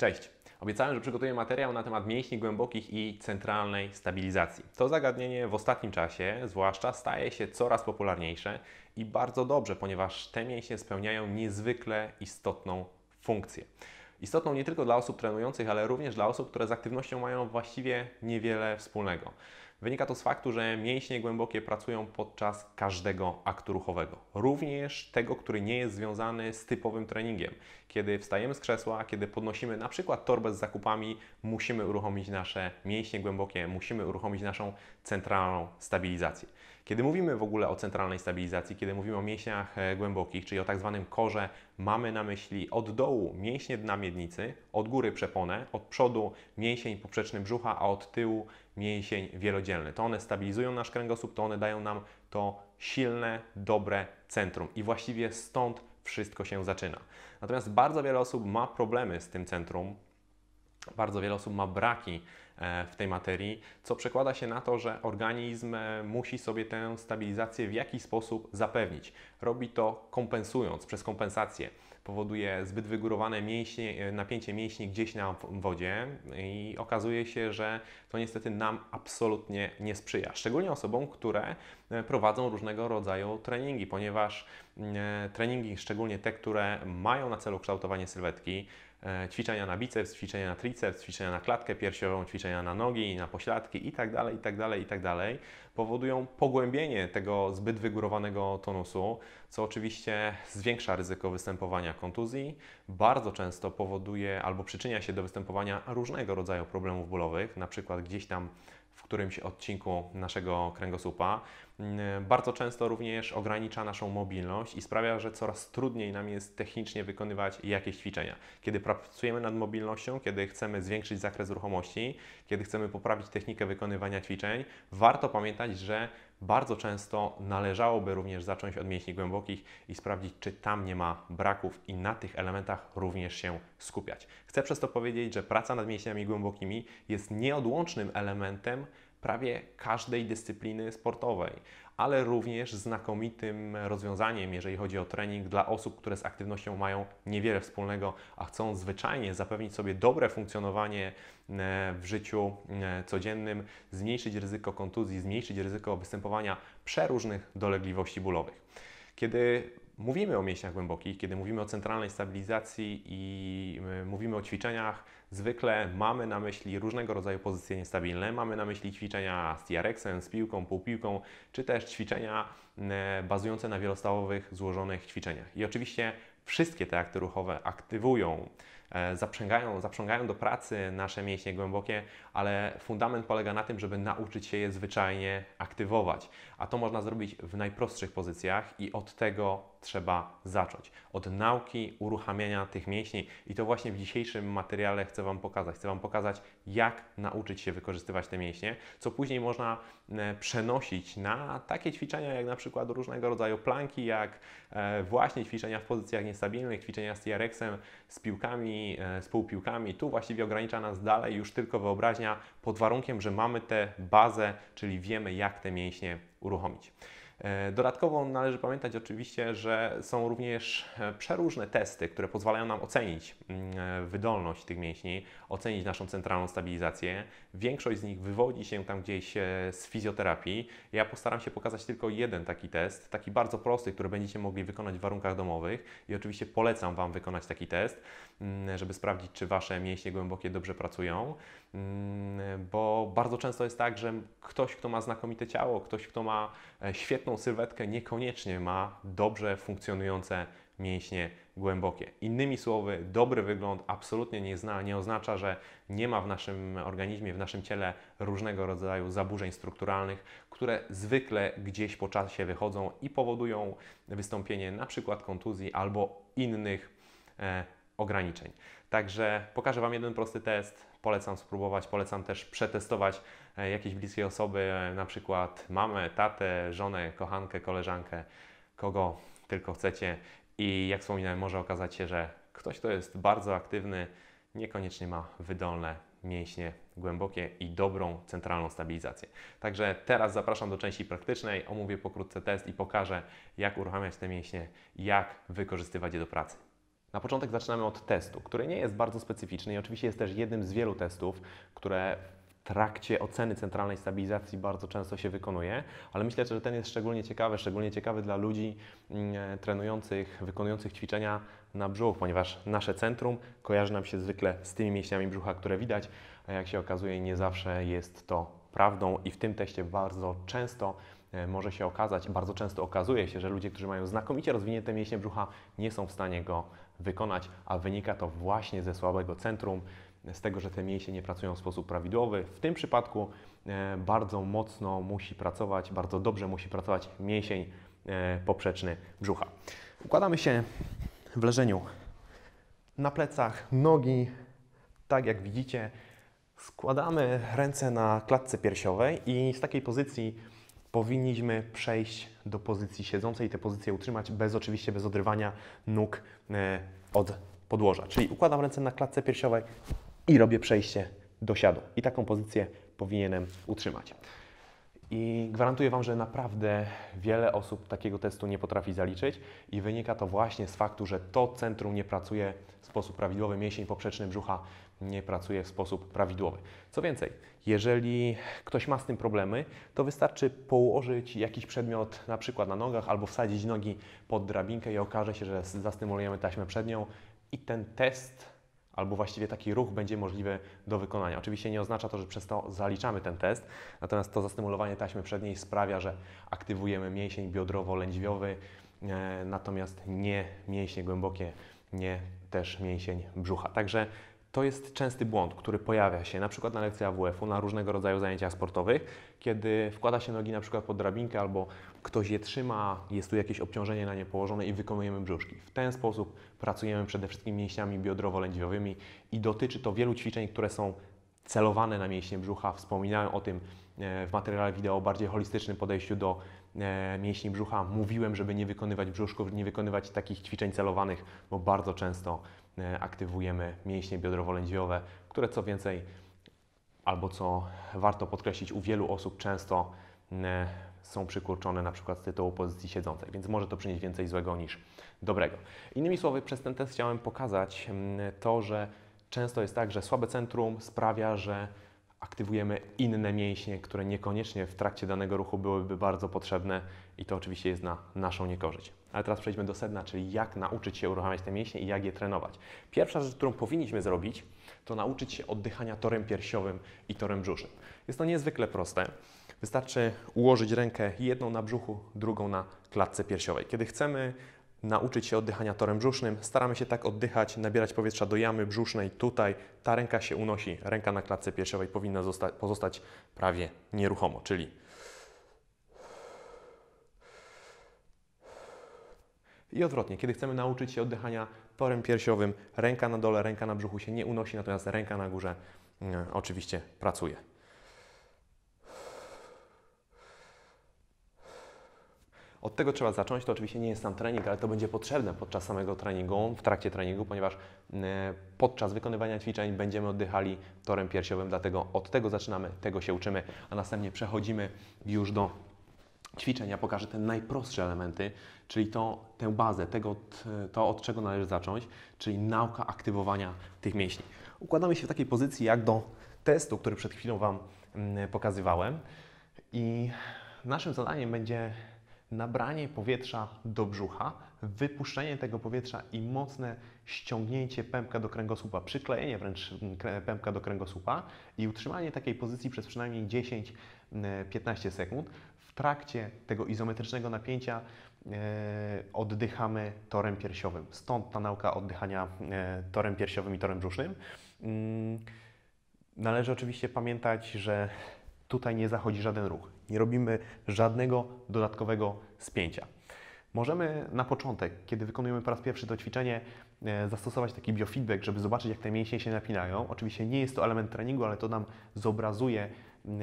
Cześć! Obiecałem, że przygotuję materiał na temat mięśni głębokich i centralnej stabilizacji. To zagadnienie w ostatnim czasie, zwłaszcza, staje się coraz popularniejsze i bardzo dobrze, ponieważ te mięśnie spełniają niezwykle istotną funkcję. Istotną nie tylko dla osób trenujących, ale również dla osób, które z aktywnością mają właściwie niewiele wspólnego. Wynika to z faktu, że mięśnie głębokie pracują podczas każdego aktu ruchowego, również tego, który nie jest związany z typowym treningiem. Kiedy wstajemy z krzesła, kiedy podnosimy na przykład torbę z zakupami, musimy uruchomić nasze mięśnie głębokie, musimy uruchomić naszą centralną stabilizację. Kiedy mówimy w ogóle o centralnej stabilizacji, kiedy mówimy o mięśniach e, głębokich, czyli o tak zwanym korze, mamy na myśli od dołu mięśnie dna miednicy, od góry przeponę, od przodu mięsień poprzeczny brzucha, a od tyłu mięsień wielodzielny. To one stabilizują nasz kręgosłup, to one dają nam to silne, dobre centrum. I właściwie stąd wszystko się zaczyna. Natomiast bardzo wiele osób ma problemy z tym centrum, bardzo wiele osób ma braki e, w tej materii, co przekłada się na to, że organizm e, musi sobie tę stabilizację w jakiś sposób zapewnić. Robi to kompensując przez kompensację powoduje zbyt wygórowane mięśnie, e, napięcie mięśni gdzieś na wodzie i okazuje się, że to niestety nam absolutnie nie sprzyja. Szczególnie osobom, które e, prowadzą różnego rodzaju treningi, ponieważ Mm, e, treningi, szczególnie te, które mają na celu kształtowanie sylwetki, e, ćwiczenia na biceps, ćwiczenia na triceps, ćwiczenia na klatkę piersiową, ćwiczenia na nogi, na pośladki itd., itd., itd., powodują pogłębienie tego zbyt wygórowanego tonusu, co oczywiście zwiększa ryzyko występowania kontuzji, bardzo często powoduje albo przyczynia się do występowania różnego rodzaju problemów bólowych, na przykład gdzieś tam w którymś odcinku naszego kręgosłupa. Mm, bardzo często również ogranicza naszą mobilność i sprawia, że coraz trudniej nam jest technicznie wykonywać jakieś ćwiczenia. Kiedy pracujemy nad mobilnością, kiedy chcemy zwiększyć zakres ruchomości, kiedy chcemy poprawić technikę wykonywania ćwiczeń, warto pamiętać, że bardzo często należałoby również zacząć od mięśni głębokich i sprawdzić, czy tam nie ma braków i na tych elementach również się skupiać. Chcę przez to powiedzieć, że praca nad mięśniami głębokimi jest nieodłącznym elementem prawie każdej dyscypliny sportowej ale również znakomitym rozwiązaniem, jeżeli chodzi o trening dla osób, które z aktywnością mają niewiele wspólnego, a chcą zwyczajnie zapewnić sobie dobre funkcjonowanie e, w życiu e, codziennym, zmniejszyć ryzyko kontuzji, zmniejszyć ryzyko występowania przeróżnych dolegliwości bólowych. Kiedy mówimy o mięśniach głębokich, kiedy mówimy o centralnej stabilizacji i e, mówimy o ćwiczeniach Zwykle mamy na myśli różnego rodzaju pozycje niestabilne. Mamy na myśli ćwiczenia z TRX-em, z piłką, półpiłką, czy też ćwiczenia mm, e, bazujące na wielostałowych, złożonych ćwiczeniach. I oczywiście wszystkie te akty ruchowe aktywują E, zaprzęgają, zaprzągają do pracy nasze mięśnie głębokie, ale fundament polega na tym, żeby nauczyć się je zwyczajnie aktywować. A to można zrobić w najprostszych pozycjach i od tego trzeba zacząć. Od nauki uruchamiania tych mięśni i to właśnie w dzisiejszym materiale chcę Wam pokazać. Chcę Wam pokazać, jak nauczyć się wykorzystywać te mięśnie, co później można e, przenosić na takie ćwiczenia, jak na przykład różnego rodzaju planki, jak e, właśnie ćwiczenia w pozycjach niestabilnych, ćwiczenia z TRX-em, z piłkami, z e, spółpiłkami. Tu właściwie ogranicza nas dalej już tylko wyobraźnia pod warunkiem, że mamy tę bazę, czyli wiemy jak te mięśnie uruchomić. E, dodatkowo należy pamiętać oczywiście, że są również e, przeróżne testy, które pozwalają nam ocenić mm, e, wydolność tych mięśni, ocenić naszą centralną stabilizację. Większość z nich wywodzi się tam gdzieś z fizjoterapii. Ja postaram się pokazać tylko jeden taki test, taki bardzo prosty, który będziecie mogli wykonać w warunkach domowych i oczywiście polecam Wam wykonać taki test, mm, żeby sprawdzić, czy Wasze mięśnie głębokie dobrze pracują, mm, bo bardzo często jest tak, że ktoś, kto ma znakomite ciało, ktoś, kto ma E, świetną sylwetkę niekoniecznie ma dobrze funkcjonujące mięśnie głębokie. Innymi słowy, dobry wygląd absolutnie nie, zna, nie oznacza, że nie ma w naszym organizmie, w naszym ciele różnego rodzaju zaburzeń strukturalnych, które zwykle gdzieś po czasie wychodzą i powodują wystąpienie na przykład kontuzji albo innych e, ograniczeń. Także pokażę Wam jeden prosty test Polecam spróbować, polecam też przetestować e, jakieś bliskie osoby, e, na przykład mamę, tatę, żonę, kochankę, koleżankę, kogo tylko chcecie. I jak wspominałem, może okazać się, że ktoś, kto jest bardzo aktywny, niekoniecznie ma wydolne mięśnie głębokie i dobrą centralną stabilizację. Także teraz zapraszam do części praktycznej, omówię pokrótce test i pokażę, jak uruchamiać te mięśnie, jak wykorzystywać je do pracy. Na początek zaczynamy od testu, który nie jest bardzo specyficzny i oczywiście jest też jednym z wielu testów, które w trakcie oceny centralnej stabilizacji bardzo często się wykonuje, ale myślę, że ten jest szczególnie ciekawy, szczególnie ciekawy dla ludzi mm, e, trenujących, wykonujących ćwiczenia na brzuch, ponieważ nasze centrum kojarzy nam się zwykle z tymi mięśniami brzucha, które widać, a jak się okazuje nie zawsze jest to prawdą i w tym teście bardzo często e, może się okazać, bardzo często okazuje się, że ludzie, którzy mają znakomicie rozwinięte mięśnie brzucha, nie są w stanie go wykonać, a wynika to właśnie ze słabego centrum, z tego, że te mięśnie nie pracują w sposób prawidłowy. W tym przypadku e, bardzo mocno musi pracować, bardzo dobrze musi pracować mięsień e, poprzeczny brzucha. Układamy się w leżeniu na plecach, nogi, tak jak widzicie, składamy ręce na klatce piersiowej i z takiej pozycji powinniśmy przejść do pozycji siedzącej, i tę pozycję utrzymać, bez oczywiście bez odrywania nóg e, od podłoża. Czyli układam ręce na klatce piersiowej i robię przejście do siadu. I taką pozycję powinienem utrzymać. I gwarantuję Wam, że naprawdę wiele osób takiego testu nie potrafi zaliczyć i wynika to właśnie z faktu, że to centrum nie pracuje w sposób prawidłowy, mięsień poprzeczny brzucha nie pracuje w sposób prawidłowy. Co więcej, jeżeli ktoś ma z tym problemy, to wystarczy położyć jakiś przedmiot na przykład na nogach albo wsadzić nogi pod drabinkę i okaże się, że zastymulujemy taśmę przednią i ten test albo właściwie taki ruch będzie możliwy do wykonania. Oczywiście nie oznacza to, że przez to zaliczamy ten test, natomiast to zastymulowanie taśmy przedniej sprawia, że aktywujemy mięsień biodrowo-lędźwiowy, e, natomiast nie mięśnie głębokie, nie też mięsień brzucha. Także to jest częsty błąd, który pojawia się na przykład na lekcjach wf u na różnego rodzaju zajęciach sportowych, kiedy wkłada się nogi na przykład pod drabinkę albo ktoś je trzyma, jest tu jakieś obciążenie na nie położone i wykonujemy brzuszki. W ten sposób pracujemy przede wszystkim mięśniami biodrowo-lędźwiowymi i dotyczy to wielu ćwiczeń, które są celowane na mięśnie brzucha. Wspominałem o tym e, w materiale wideo o bardziej holistycznym podejściu do e, mięśni brzucha. Mówiłem, żeby nie wykonywać brzuszków, nie wykonywać takich ćwiczeń celowanych, bo bardzo często aktywujemy mięśnie biodrowo-lędźwiowe, które co więcej, albo co warto podkreślić, u wielu osób często mm, e, są przykurczone na przykład z tytułu pozycji siedzącej, więc może to przynieść więcej złego niż dobrego. Innymi słowy, przez ten test chciałem pokazać mm, to, że często jest tak, że słabe centrum sprawia, że aktywujemy inne mięśnie, które niekoniecznie w trakcie danego ruchu byłyby bardzo potrzebne i to oczywiście jest na naszą niekorzyść. Ale teraz przejdźmy do sedna, czyli jak nauczyć się uruchamiać te mięśnie i jak je trenować. Pierwsza rzecz, którą powinniśmy zrobić, to nauczyć się oddychania torem piersiowym i torem brzusznym. Jest to niezwykle proste. Wystarczy ułożyć rękę jedną na brzuchu, drugą na klatce piersiowej. Kiedy chcemy nauczyć się oddychania torem brzusznym. Staramy się tak oddychać, nabierać powietrza do jamy brzusznej tutaj. Ta ręka się unosi, ręka na klatce piersiowej powinna pozostać prawie nieruchomo, czyli I odwrotnie, kiedy chcemy nauczyć się oddychania torem piersiowym, ręka na dole, ręka na brzuchu się nie unosi, natomiast ręka na górze y, oczywiście pracuje. Od tego trzeba zacząć. To oczywiście nie jest sam trening, ale to będzie potrzebne podczas samego treningu, w trakcie treningu, ponieważ e, podczas wykonywania ćwiczeń będziemy oddychali torem piersiowym, dlatego od tego zaczynamy, tego się uczymy, a następnie przechodzimy już do ćwiczenia. Pokażę te najprostsze elementy, czyli to, tę bazę, tego, to od czego należy zacząć, czyli nauka aktywowania tych mięśni. Układamy się w takiej pozycji jak do testu, który przed chwilą Wam mm, pokazywałem i naszym zadaniem będzie nabranie powietrza do brzucha, wypuszczenie tego powietrza i mocne ściągnięcie pępka do kręgosłupa, przyklejenie wręcz mm, pępka do kręgosłupa i utrzymanie takiej pozycji przez przynajmniej 10-15 mm, sekund. W trakcie tego izometrycznego napięcia e, oddychamy torem piersiowym. Stąd ta nauka oddychania e, torem piersiowym i torem brzusznym. Mm, należy oczywiście pamiętać, że Tutaj nie zachodzi żaden ruch. Nie robimy żadnego dodatkowego spięcia. Możemy na początek, kiedy wykonujemy po raz pierwszy to ćwiczenie, e, zastosować taki biofeedback, żeby zobaczyć, jak te mięśnie się napinają. Oczywiście nie jest to element treningu, ale to nam zobrazuje, mm,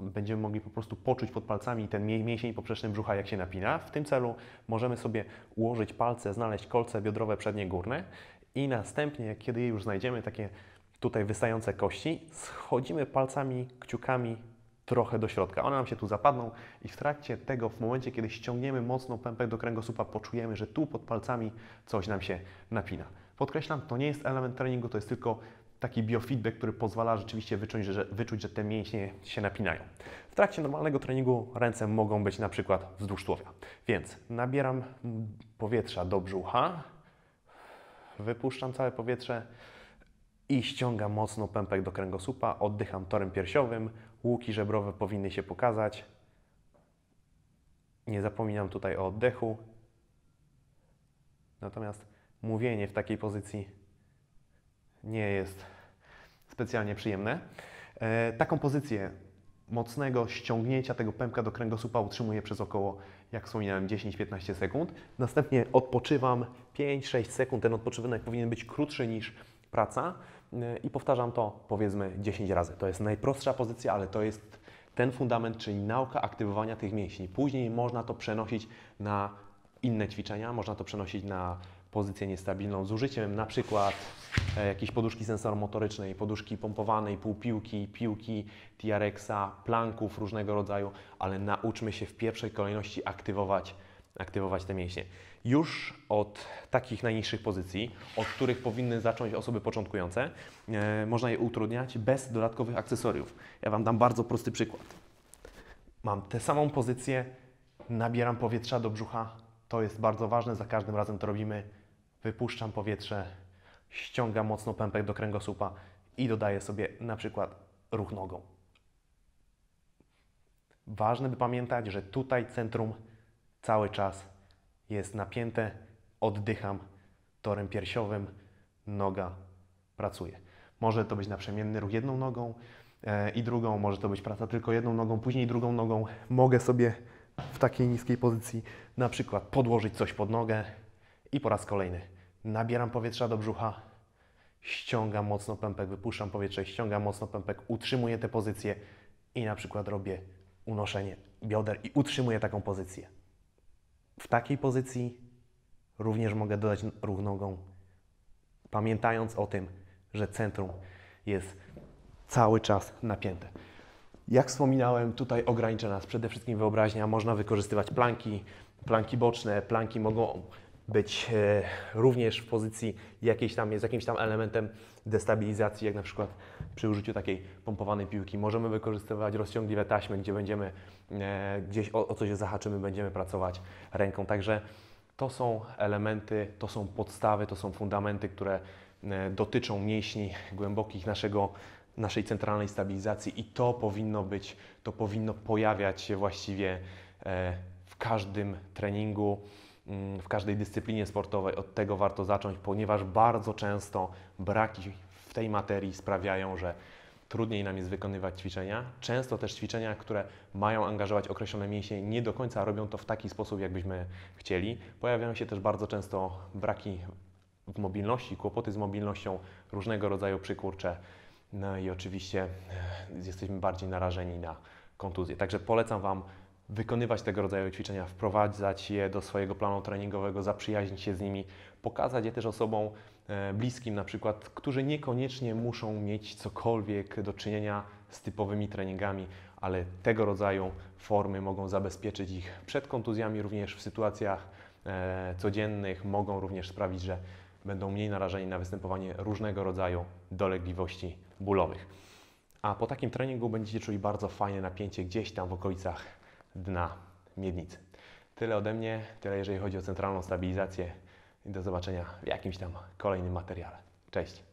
e, będziemy mogli po prostu poczuć pod palcami ten mięsień poprzeczny brzucha, jak się napina. W tym celu możemy sobie ułożyć palce, znaleźć kolce biodrowe przednie górne i następnie, kiedy je już znajdziemy, takie tutaj wystające kości, schodzimy palcami, kciukami trochę do środka. One nam się tu zapadną i w trakcie tego, w momencie, kiedy ściągniemy mocno pępek do kręgosłupa, poczujemy, że tu pod palcami coś nam się napina. Podkreślam, to nie jest element treningu, to jest tylko taki biofeedback, który pozwala rzeczywiście wyczuć że, wyczuć, że te mięśnie się napinają. W trakcie normalnego treningu ręce mogą być na przykład wzdłuż tułowia. Więc nabieram powietrza do brzucha, wypuszczam całe powietrze, i ściągam mocno pępek do kręgosłupa, oddycham torem piersiowym, łuki żebrowe powinny się pokazać. Nie zapominam tutaj o oddechu. Natomiast mówienie w takiej pozycji nie jest specjalnie przyjemne. E, taką pozycję mocnego ściągnięcia tego pępka do kręgosłupa utrzymuję przez około, jak wspominałem, 10-15 sekund. Następnie odpoczywam 5-6 sekund. Ten odpoczynek powinien być krótszy niż praca y, i powtarzam to powiedzmy 10 razy. To jest najprostsza pozycja, ale to jest ten fundament, czyli nauka aktywowania tych mięśni. Później można to przenosić na inne ćwiczenia, można to przenosić na pozycję niestabilną z użyciem na przykład e, jakiejś poduszki sensoromotorycznej, poduszki pompowanej, półpiłki, piłki TRX-a, planków różnego rodzaju, ale nauczmy się w pierwszej kolejności aktywować aktywować te mięśnie. Już od takich najniższych pozycji, od których powinny zacząć osoby początkujące, e, można je utrudniać bez dodatkowych akcesoriów. Ja Wam dam bardzo prosty przykład. Mam tę samą pozycję, nabieram powietrza do brzucha. To jest bardzo ważne, za każdym razem to robimy. Wypuszczam powietrze, ściągam mocno pępek do kręgosłupa i dodaję sobie na przykład ruch nogą. Ważne by pamiętać, że tutaj centrum cały czas jest napięte, oddycham torem piersiowym, noga pracuje. Może to być naprzemienny ruch jedną nogą e, i drugą, może to być praca tylko jedną nogą, później drugą nogą. Mogę sobie w takiej niskiej pozycji na przykład podłożyć coś pod nogę i po raz kolejny nabieram powietrza do brzucha, ściągam mocno pępek, wypuszczam powietrze, ściągam mocno pępek, utrzymuję tę pozycję i na przykład robię unoszenie bioder i utrzymuję taką pozycję. W takiej pozycji również mogę dodać równogą, pamiętając o tym, że centrum jest cały czas napięte. Jak wspominałem, tutaj ogranicza nas przede wszystkim wyobraźnia. Można wykorzystywać planki, planki boczne, planki mogą być e, również w pozycji jakiejś tam, jest jakimś tam elementem destabilizacji, jak na przykład przy użyciu takiej pompowanej piłki. Możemy wykorzystywać rozciągliwe taśmy, gdzie będziemy e, gdzieś o, o coś zahaczymy, będziemy pracować ręką. Także to są elementy, to są podstawy, to są fundamenty, które e, dotyczą mięśni głębokich naszego, naszej centralnej stabilizacji i to powinno być, to powinno pojawiać się właściwie w każdym treningu w każdej dyscyplinie sportowej. Od tego warto zacząć, ponieważ bardzo często braki w tej materii sprawiają, że trudniej nam jest wykonywać ćwiczenia. Często też ćwiczenia, które mają angażować określone mięśnie, nie do końca robią to w taki sposób, jakbyśmy chcieli. Pojawiają się też bardzo często braki w mobilności, kłopoty z mobilnością, różnego rodzaju przykurcze. No i oczywiście e, jesteśmy bardziej narażeni na kontuzję. Także polecam Wam wykonywać tego rodzaju ćwiczenia, wprowadzać je do swojego planu treningowego, zaprzyjaźnić się z nimi, pokazać je też osobom e, bliskim, na przykład, którzy niekoniecznie muszą mieć cokolwiek do czynienia z typowymi treningami, ale tego rodzaju formy mogą zabezpieczyć ich przed kontuzjami, również w sytuacjach e, codziennych, mogą również sprawić, że będą mniej narażeni na występowanie różnego rodzaju dolegliwości bólowych. A po takim treningu będziecie czuli bardzo fajne napięcie gdzieś tam w okolicach dna miednicy. Tyle ode mnie, tyle jeżeli chodzi o centralną stabilizację i do zobaczenia w jakimś tam kolejnym materiale. Cześć!